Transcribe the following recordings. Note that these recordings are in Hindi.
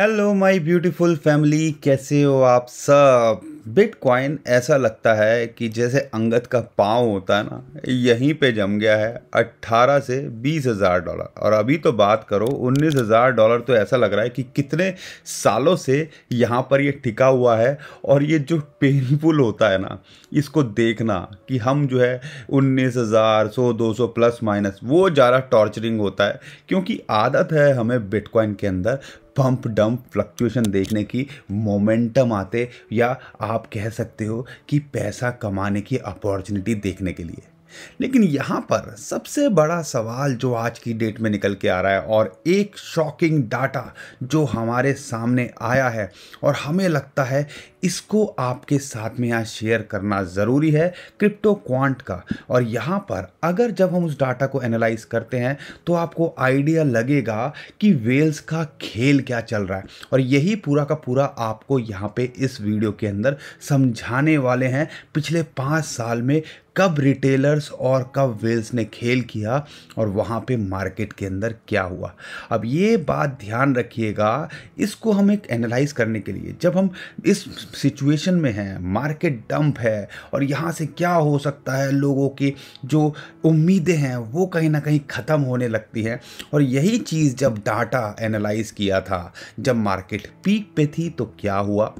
हेलो माय ब्यूटीफुल फैमिली कैसे हो आप सब बिटकॉइन ऐसा लगता है कि जैसे अंगत का पाँव होता है ना यहीं पे जम गया है 18 से बीस हज़ार डॉलर और अभी तो बात करो उन्नीस हज़ार डॉलर तो ऐसा लग रहा है कि कितने सालों से यहाँ पर ये टिका हुआ है और ये जो पेनफुल होता है ना इसको देखना कि हम जो है उन्नीस हज़ार सौ दो सौ प्लस माइनस वो ज़्यादा टॉर्चरिंग होता है क्योंकि आदत है हमें बिटकॉइन के अंदर पंप डंप फ्लक्चुएशन देखने की मोमेंटम आते या आप कह सकते हो कि पैसा कमाने की अपॉर्चुनिटी देखने के लिए लेकिन यहाँ पर सबसे बड़ा सवाल जो आज की डेट में निकल के आ रहा है और एक शॉकिंग डाटा जो हमारे सामने आया है और हमें लगता है इसको आपके साथ में यहाँ शेयर करना ज़रूरी है क्रिप्टो क्वांट का और यहाँ पर अगर जब हम उस डाटा को एनालाइज करते हैं तो आपको आइडिया लगेगा कि वेल्स का खेल क्या चल रहा है और यही पूरा का पूरा आपको यहाँ पे इस वीडियो के अंदर समझाने वाले हैं पिछले पाँच साल में कब रिटेलर्स और कब वेल्स ने खेल किया और वहाँ पे मार्केट के अंदर क्या हुआ अब ये बात ध्यान रखिएगा इसको हम एक एनालाइज करने के लिए जब हम इस सिचुएशन में हैं मार्केट डंप है और यहाँ से क्या हो सकता है लोगों की जो उम्मीदें हैं वो कहीं ना कहीं ख़त्म होने लगती हैं और यही चीज़ जब डाटा एनालाइज किया था जब मार्केट पीक पे थी तो क्या हुआ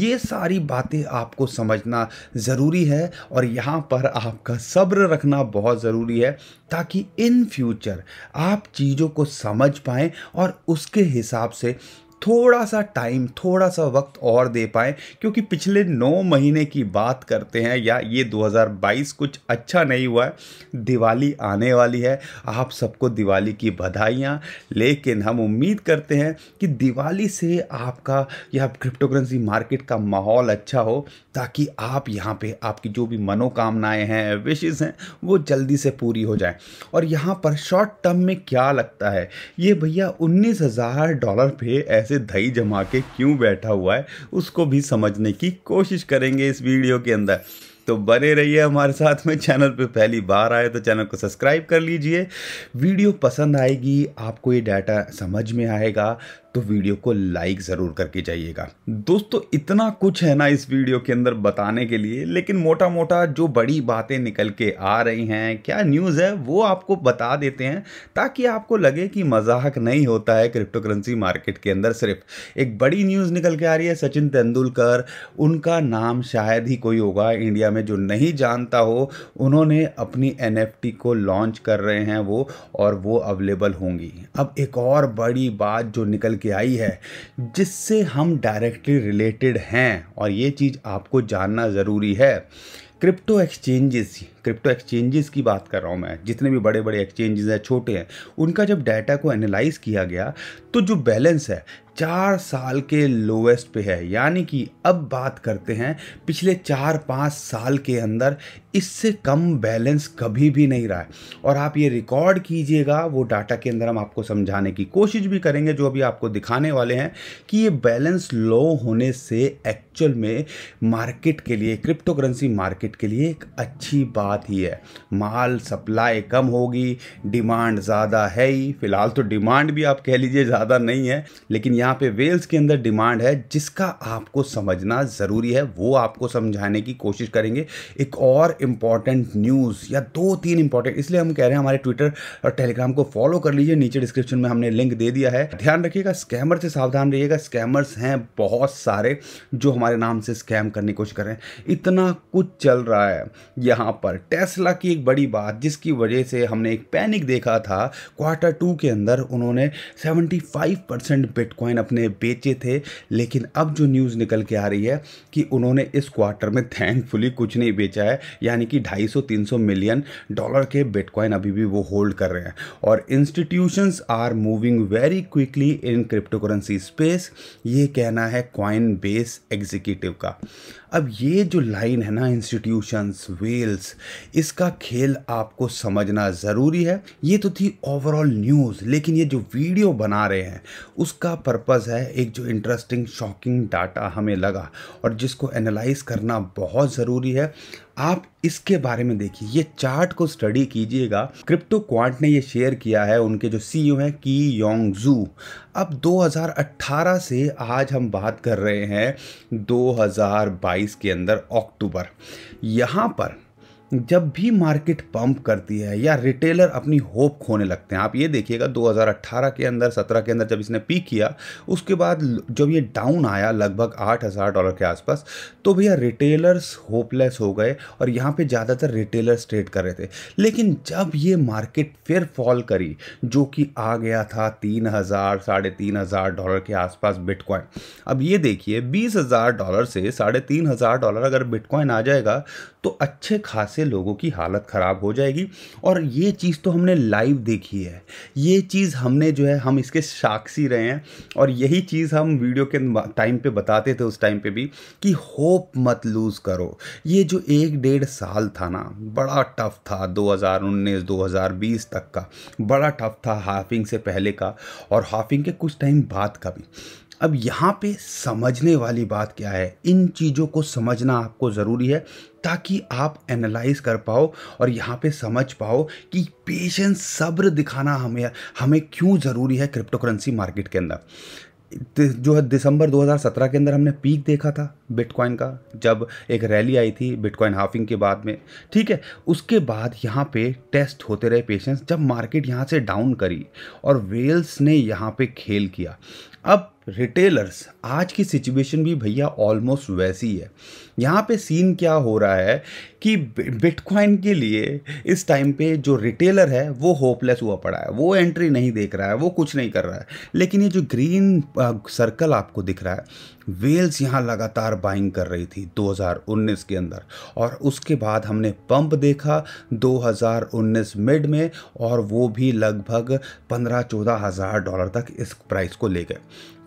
ये सारी बातें आपको समझना ज़रूरी है और यहाँ पर आपका सब्र रखना बहुत ज़रूरी है ताकि इन फ्यूचर आप चीज़ों को समझ पाएँ और उसके हिसाब से थोड़ा सा टाइम थोड़ा सा वक्त और दे पाएँ क्योंकि पिछले नौ महीने की बात करते हैं या ये 2022 कुछ अच्छा नहीं हुआ है दिवाली आने वाली है आप सबको दिवाली की बधाइयाँ लेकिन हम उम्मीद करते हैं कि दिवाली से आपका या क्रिप्टोकरेंसी मार्केट का माहौल अच्छा हो ताकि आप यहाँ पे आपकी जो भी मनोकामनाएं हैं विशेज़ हैं वो जल्दी से पूरी हो जाए और यहाँ पर शॉर्ट टर्म में क्या लगता है ये भैया उन्नीस डॉलर पे ऐसे ऐसे धई जमा के क्यों बैठा हुआ है उसको भी समझने की कोशिश करेंगे इस वीडियो के अंदर तो बने रहिए हमारे साथ में चैनल पे पहली बार आए तो चैनल को सब्सक्राइब कर लीजिए वीडियो पसंद आएगी आपको ये डाटा समझ में आएगा तो वीडियो को लाइक ज़रूर करके जाइएगा दोस्तों इतना कुछ है ना इस वीडियो के अंदर बताने के लिए लेकिन मोटा मोटा जो बड़ी बातें निकल के आ रही हैं क्या न्यूज़ है वो आपको बता देते हैं ताकि आपको लगे कि मजाक नहीं होता है क्रिप्टो करेंसी मार्केट के अंदर सिर्फ एक बड़ी न्यूज़ निकल के आ रही है सचिन तेंदुलकर उनका नाम शायद ही कोई होगा इंडिया में जो नहीं जानता हो उन्होंने अपनी एन को लॉन्च कर रहे हैं वो और वो अवेलेबल होंगी अब एक और बड़ी बात जो निकल के आई है जिससे हम डायरेक्टली रिलेटेड हैं और ये चीज़ आपको जानना ज़रूरी है क्रिप्टो एक्सचेंजेस क्रिप्टो एक्सचेंजेस की बात कर रहा हूँ मैं जितने भी बड़े बड़े एक्सचेंजेस हैं छोटे हैं उनका जब डाटा को एनालाइज किया गया तो जो बैलेंस है चार साल के लोवेस्ट पे है यानी कि अब बात करते हैं पिछले चार पाँच साल के अंदर इससे कम बैलेंस कभी भी नहीं रहा है और आप ये रिकॉर्ड कीजिएगा वो डाटा के अंदर हम आपको समझाने की कोशिश भी करेंगे जो अभी आपको दिखाने वाले हैं कि ये बैलेंस लो होने से एक्चुअल में मार्केट के लिए क्रिप्टो करेंसी मार्केट के लिए एक अच्छी बात बात ही है माल सप्लाई कम होगी डिमांड ज़्यादा है ही फिलहाल तो डिमांड भी आप कह लीजिए ज़्यादा नहीं है लेकिन यहाँ पे वेल्स के अंदर डिमांड है जिसका आपको समझना ज़रूरी है वो आपको समझाने की कोशिश करेंगे एक और इम्पॉर्टेंट न्यूज़ या दो तीन इम्पॉर्टेंट इसलिए हम कह रहे हैं हमारे ट्विटर और टेलीग्राम को फॉलो कर लीजिए नीचे डिस्क्रिप्शन में हमने लिंक दे दिया है ध्यान रखिएगा स्कैमर से सावधान रहिएगा स्कैमर्स हैं बहुत सारे जो हमारे नाम से स्कैम करने की कोशिश कर रहे हैं इतना कुछ चल रहा है यहाँ पर टेस्ला की एक बड़ी बात जिसकी वजह से हमने एक पैनिक देखा था क्वार्टर टू के अंदर उन्होंने 75 परसेंट बिटकॉइन अपने बेचे थे लेकिन अब जो न्यूज़ निकल के आ रही है कि उन्होंने इस क्वार्टर में थैंकफुली कुछ नहीं बेचा है यानी कि 250-300 मिलियन डॉलर के बिटकॉइन अभी भी वो होल्ड कर रहे हैं और institutions are moving very quickly in crypto currency space ये कहना है क्वाइन बेस एग्जीक्यूटिव का अब ये जो लाइन है ना इंस्टीट्यूशंस वेल्स इसका खेल आपको समझना ज़रूरी है ये तो थी ओवरऑल न्यूज़ लेकिन ये जो वीडियो बना रहे हैं उसका पर्पज़ है एक जो इंटरेस्टिंग शॉकिंग डाटा हमें लगा और जिसको एनालाइज करना बहुत ज़रूरी है आप इसके बारे में देखिए ये चार्ट को स्टडी कीजिएगा क्रिप्टो क्वांट ने ये शेयर किया है उनके जो सीईओ e हैं की योंग जू अब 2018 से आज हम बात कर रहे हैं 2022 के अंदर अक्टूबर यहाँ पर जब भी मार्केट पंप करती है या रिटेलर अपनी होप खोने लगते हैं आप ये देखिएगा 2018 के अंदर 17 के अंदर जब इसने पीक किया उसके बाद जब ये डाउन आया लगभग आठ हज़ार डॉलर के आसपास तो भैया रिटेलर्स होपलेस हो गए और यहाँ पे ज़्यादातर रिटेलर्स ट्रेड कर रहे थे लेकिन जब ये मार्केट फिर फॉल करी जो कि आ गया था तीन हज़ार साढ़े तीन हज़ार डॉलर के आसपास बिटकॉइन अब ये देखिए बीस हज़ार डॉलर से साढ़े तीन हज़ार डॉलर अगर बिटकॉइन आ जाएगा तो अच्छे खासे से लोगों की हालत ख़राब हो जाएगी और ये चीज़ तो हमने लाइव देखी है ये चीज़ हमने जो है हम इसके साक्षी रहे हैं और यही चीज़ हम वीडियो के टाइम पे बताते थे उस टाइम पे भी कि होप मत लूज़ करो ये जो एक डेढ़ साल था ना बड़ा टफ था 2019 2020 तक का बड़ा टफ था हाफिंग से पहले का और हाफिंग के कुछ टाइम बाद का भी अब यहाँ पे समझने वाली बात क्या है इन चीज़ों को समझना आपको ज़रूरी है ताकि आप एनालाइज कर पाओ और यहाँ पे समझ पाओ कि पेशेंस सब्र दिखाना हमें हमें क्यों ज़रूरी है क्रिप्टो करेंसी मार्केट के अंदर जो है दिसंबर 2017 के अंदर हमने पीक देखा था बिटकॉइन का जब एक रैली आई थी बिटकॉइन हाफिंग के बाद में ठीक है उसके बाद यहाँ पे टेस्ट होते रहे पेशेंस जब मार्केट यहाँ से डाउन करी और वेल्स ने यहाँ पे खेल किया अब रिटेलर्स आज की सिचुएशन भी भैया ऑलमोस्ट वैसी है यहाँ पे सीन क्या हो रहा है कि बिटकॉइन के लिए इस टाइम पे जो रिटेलर है वो होपलेस हुआ पड़ा है वो एंट्री नहीं देख रहा है वो कुछ नहीं कर रहा है लेकिन ये जो ग्रीन सर्कल आपको दिख रहा है वेल्स यहाँ लगातार बाइंग कर रही थी 2019 के अंदर और उसके बाद हमने पंप देखा 2019 मिड में और वो भी लगभग पंद्रह चौदह हज़ार डॉलर तक इस प्राइस को ले गए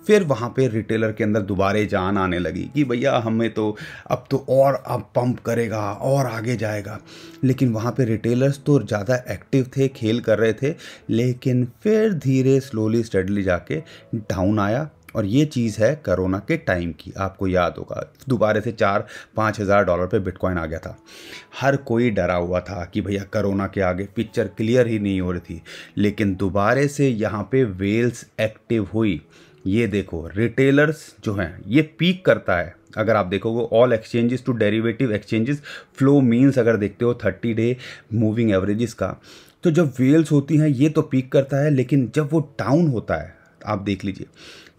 फिर वहाँ पे रिटेलर के अंदर दोबारे जान आने लगी कि भैया हमें तो अब तो और अब पंप करेगा और आगे जाएगा लेकिन वहाँ पे रिटेलर्स तो ज़्यादा एक्टिव थे खेल कर रहे थे लेकिन फिर धीरे स्लोली स्टडली जाके डाउन आया और ये चीज़ है करोना के टाइम की आपको याद होगा दोबारा से चार पाँच हज़ार डॉलर पे बिटकॉइन आ गया था हर कोई डरा हुआ था कि भैया करोना के आगे पिक्चर क्लियर ही नहीं हो रही थी लेकिन दोबारे से यहाँ पे वेल्स एक्टिव हुई ये देखो रिटेलर्स जो हैं ये पीक करता है अगर आप देखोगे all exchanges to derivative exchanges flow means अगर देखते हो थर्टी डे मूविंग एवरेजेस का तो जब वेल्स होती हैं ये तो पीक करता है लेकिन जब वो डाउन होता है आप देख लीजिए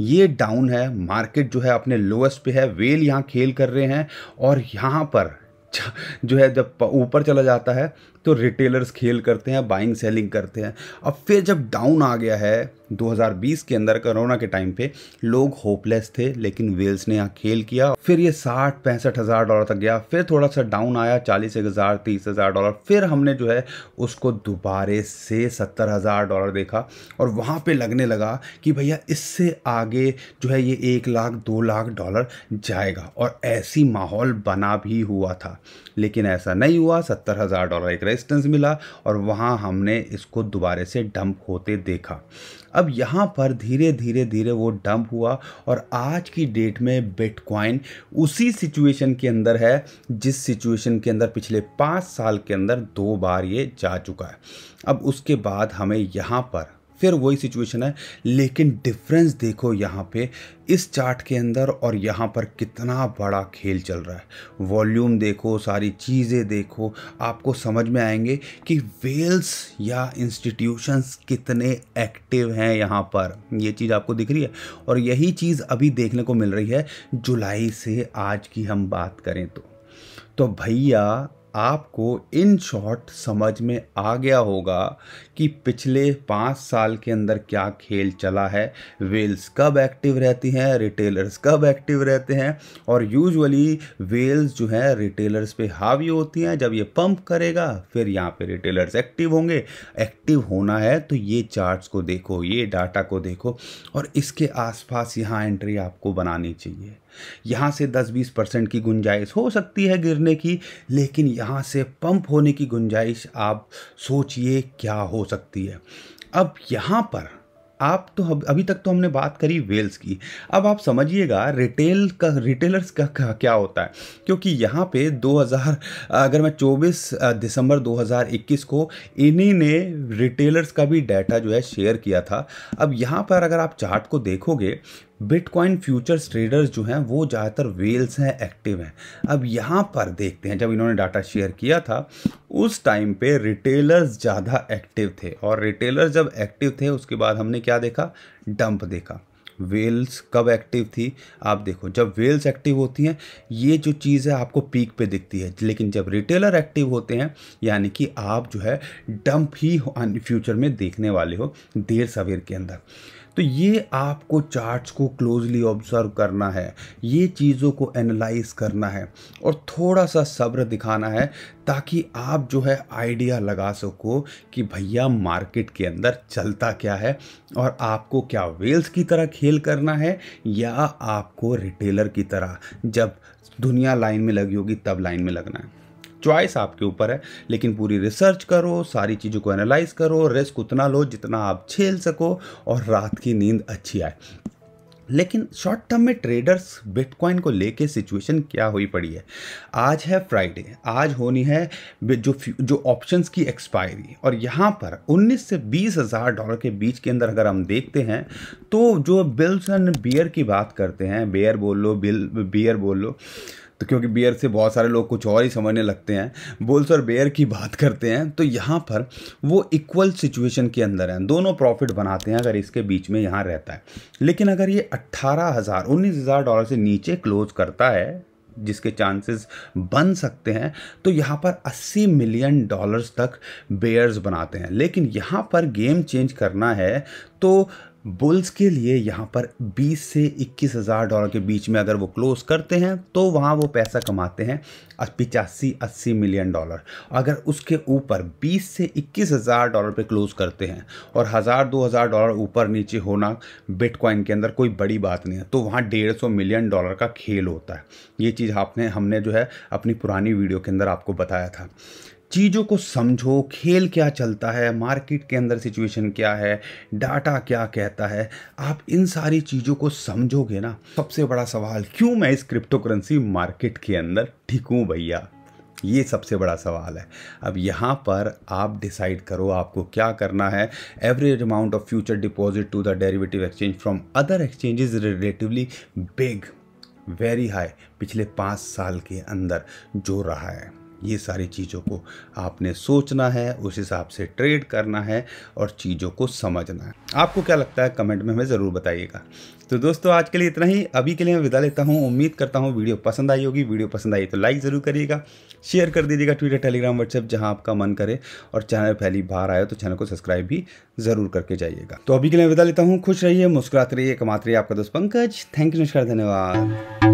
ये डाउन है मार्केट जो है अपने लोएस्ट पे है वेल यहाँ खेल कर रहे हैं और यहाँ पर जो है जब ऊपर चला जाता है तो रिटेलर्स खेल करते हैं बाइंग सेलिंग करते हैं अब फिर जब डाउन आ गया है 2020 के अंदर कोरोना के टाइम पे लोग होपलेस थे लेकिन वेल्स ने यहाँ खेल किया फिर ये साठ पैंसठ हज़ार डॉलर तक गया फिर थोड़ा सा डाउन आया चालीस एक हज़ार तीस हज़ार डॉलर फिर हमने जो है उसको दोबारे से सत्तर हज़ार डॉलर देखा और वहाँ पे लगने लगा कि भैया इससे आगे जो है ये एक लाख दो लाख डॉलर जाएगा और ऐसी माहौल बना भी हुआ था लेकिन ऐसा नहीं हुआ सत्तर हज़ार डॉलर एक रेजिस्टेंस मिला और वहाँ हमने इसको दोबारे से डंप होते देखा अब यहाँ पर धीरे धीरे धीरे वो डंप हुआ और आज की डेट में बिटकॉइन उसी सिचुएशन के अंदर है जिस सिचुएशन के अंदर पिछले पाँच साल के अंदर दो बार ये जा चुका है अब उसके बाद हमें यहाँ पर फिर वही सिचुएशन है लेकिन डिफरेंस देखो यहाँ पे इस चार्ट के अंदर और यहाँ पर कितना बड़ा खेल चल रहा है वॉल्यूम देखो सारी चीज़ें देखो आपको समझ में आएंगे कि वेल्स या इंस्टीट्यूशंस कितने एक्टिव हैं यहाँ पर ये चीज़ आपको दिख रही है और यही चीज़ अभी देखने को मिल रही है जुलाई से आज की हम बात करें तो तो भैया आपको इन शॉर्ट समझ में आ गया होगा कि पिछले पाँच साल के अंदर क्या खेल चला है वेल्स कब एक्टिव रहती हैं रिटेलर्स कब एक्टिव रहते हैं और यूजुअली वेल्स जो है रिटेलर्स पे हावी होती हैं जब ये पंप करेगा फिर यहाँ पे रिटेलर्स एक्टिव होंगे एक्टिव होना है तो ये चार्ट्स को देखो ये डाटा को देखो और इसके आसपास यहाँ एंट्री आपको बनानी चाहिए यहाँ से 10-20 परसेंट की गुंजाइश हो सकती है गिरने की लेकिन यहाँ से पंप होने की गुंजाइश आप सोचिए क्या हो सकती है अब यहाँ पर आप तो अभी तक तो हमने बात करी वेल्स की अब आप समझिएगा रिटेल का रिटेलर्स का, का क्या होता है क्योंकि यहाँ पे 2000 अगर मैं 24 दिसंबर 2021 को इन्हीं ने रिटेलर्स का भी डाटा जो है शेयर किया था अब यहाँ पर अगर आप चार्ट को देखोगे बिटकॉइन फ्यूचर्स ट्रेडर्स जो हैं वो ज़्यादातर वेल्स हैं एक्टिव हैं अब यहाँ पर देखते हैं जब इन्होंने डाटा शेयर किया था उस टाइम पे रिटेलर्स ज़्यादा एक्टिव थे और रिटेलर्स जब एक्टिव थे उसके बाद हमने क्या देखा डंप देखा वेल्स कब एक्टिव थी आप देखो जब वेल्स एक्टिव होती हैं ये जो चीज़ है आपको पीक पे दिखती है लेकिन जब रिटेलर एक्टिव होते हैं यानी कि आप जो है डंप ही फ्यूचर में देखने वाले हो देर सवेर के अंदर तो ये आपको चार्ट्स को क्लोजली ऑब्जर्व करना है ये चीज़ों को एनालाइज करना है और थोड़ा सा सब्र दिखाना है ताकि आप जो है आइडिया लगा सको कि भैया मार्केट के अंदर चलता क्या है और आपको क्या वेल्स की तरह खेल करना है या आपको रिटेलर की तरह जब दुनिया लाइन में लगी होगी तब लाइन में लगना है चॉइस आपके ऊपर है लेकिन पूरी रिसर्च करो सारी चीज़ों को एनालाइज करो रिस्क उतना लो जितना आप झेल सको और रात की नींद अच्छी आए लेकिन शॉर्ट टर्म में ट्रेडर्स बिटकॉइन को लेके सिचुएशन क्या हुई पड़ी है आज है फ्राइडे आज होनी है जो जो ऑप्शंस की एक्सपायरी और यहाँ पर 19 से बीस हज़ार डॉलर के बीच के अंदर अगर हम देखते हैं तो जो बिल्स एंड बियर की बात करते हैं बेयर बोल लो बिल बियर बोल लो तो क्योंकि बियर से बहुत सारे लोग कुछ और ही समझने लगते हैं बुल्स और बेयर की बात करते हैं तो यहाँ पर वो इक्वल सिचुएशन के अंदर हैं दोनों प्रॉफिट बनाते हैं अगर इसके बीच में यहाँ रहता है लेकिन अगर ये अट्ठारह हज़ार उन्नीस हज़ार डॉलर से नीचे क्लोज करता है जिसके चांसेस बन सकते हैं तो यहाँ पर 80 मिलियन डॉलर्स तक बेयर्स बनाते हैं लेकिन यहाँ पर गेम चेंज करना है तो बुल्स के लिए यहाँ पर 20 से इक्कीस हज़ार डॉलर के बीच में अगर वो क्लोज करते हैं तो वहाँ वो पैसा कमाते हैं पिचासी अस्सी मिलियन डॉलर अगर उसके ऊपर 20 से इक्कीस हज़ार डॉलर पे क्लोज करते हैं और हज़ार दो हज़ार डॉलर ऊपर नीचे होना बिटकॉइन के अंदर कोई बड़ी बात नहीं है तो वहाँ डेढ़ सौ मिलियन डॉलर का खेल होता है ये चीज़ आपने हमने जो है अपनी पुरानी वीडियो के अंदर आपको बताया था चीज़ों को समझो खेल क्या चलता है मार्केट के अंदर सिचुएशन क्या है डाटा क्या कहता है आप इन सारी चीज़ों को समझोगे ना सबसे बड़ा सवाल क्यों मैं इस क्रिप्टो करेंसी मार्केट के अंदर ठिकूँ भैया ये सबसे बड़ा सवाल है अब यहाँ पर आप डिसाइड करो आपको क्या करना है average amount of future deposit to the derivative exchange from other exchanges relatively big very high पिछले पाँच साल के अंदर जो रहा है ये सारी चीज़ों को आपने सोचना है उस हिसाब से ट्रेड करना है और चीज़ों को समझना है आपको क्या लगता है कमेंट में हमें ज़रूर बताइएगा तो दोस्तों आज के लिए इतना ही अभी के लिए मैं विदा लेता हूँ उम्मीद करता हूँ वीडियो पसंद आई होगी वीडियो पसंद आई तो लाइक ज़रूर करिएगा शेयर कर दीजिएगा ट्विटर टेलीग्राम व्हाट्सएप जहाँ आपका मन करे और चैनल पहली बार आए तो चैनल को सब्सक्राइब भी ज़रूर करके जाइएगा तो अभी के लिए विदा लेता हूँ खुश रहिए मुस्कुराते रहिए कमाते रहिए आपका दोस्त पंकज थैंक यू नमस्कार धन्यवाद